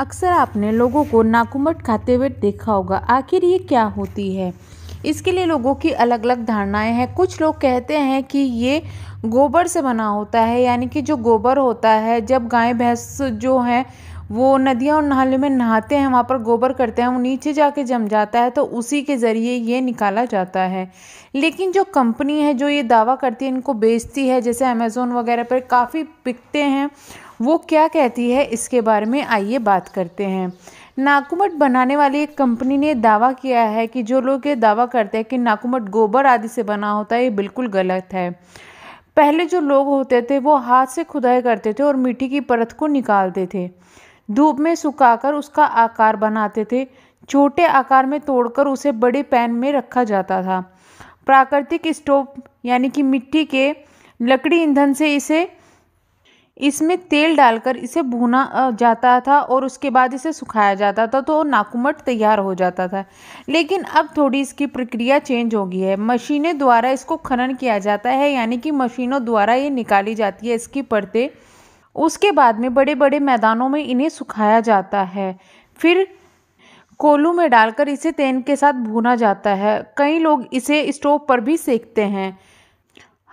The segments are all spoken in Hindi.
अक्सर आपने लोगों को नाकुमट खाते हुए देखा होगा आखिर ये क्या होती है इसके लिए लोगों की अलग अलग धारणाएं हैं कुछ लोग कहते हैं कि ये गोबर से बना होता है यानी कि जो गोबर होता है जब गाय भैंस जो हैं वो नदियाँ और नाले में नहाते हैं वहाँ पर गोबर करते हैं वो नीचे जाके जम जाता है तो उसी के ज़रिए ये निकाला जाता है लेकिन जो कंपनी है जो ये दावा करती है इनको बेचती है जैसे अमेज़ोन वगैरह पर काफ़ी बिकते हैं वो क्या कहती है इसके बारे में आइए बात करते हैं नाकुमट बनाने वाली एक कंपनी ने दावा किया है कि जो लोग ये दावा करते हैं कि नाकुमट गोबर आदि से बना होता है ये बिल्कुल गलत है पहले जो लोग होते थे वो हाथ से खुदाई करते थे और मिट्टी की परत को निकालते थे धूप में सुखाकर उसका आकार बनाते थे छोटे आकार में तोड़कर उसे बड़े पैन में रखा जाता था प्राकृतिक स्टोव यानी कि मिट्टी के लकड़ी ईंधन से इसे इसमें तेल डालकर इसे भुना जाता था और उसके बाद इसे सुखाया जाता था तो नाकुमट तैयार हो जाता था लेकिन अब थोड़ी इसकी प्रक्रिया चेंज हो गई है मशीनें द्वारा इसको खनन किया जाता है यानी कि मशीनों द्वारा ये निकाली जाती है इसकी परतें उसके बाद में बड़े बड़े मैदानों में इन्हें सुखाया जाता है फिर कोलू में डालकर इसे तेल के साथ भुना जाता है कई लोग इसे स्टोव पर भी सेकते हैं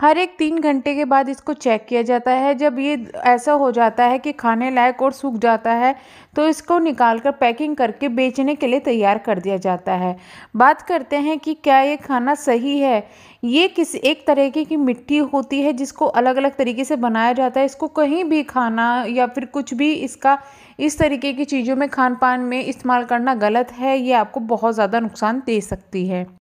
हर एक तीन घंटे के बाद इसको चेक किया जाता है जब ये ऐसा हो जाता है कि खाने लायक और सूख जाता है तो इसको निकाल कर पैकिंग करके बेचने के लिए तैयार कर दिया जाता है बात करते हैं कि क्या ये खाना सही है ये किस एक तरीके की मिट्टी होती है जिसको अलग अलग तरीके से बनाया जाता है इसको कहीं भी खाना या फिर कुछ भी इसका इस तरीके की चीज़ों में खान पान में इस्तेमाल करना गलत है ये आपको बहुत ज़्यादा नुकसान दे सकती है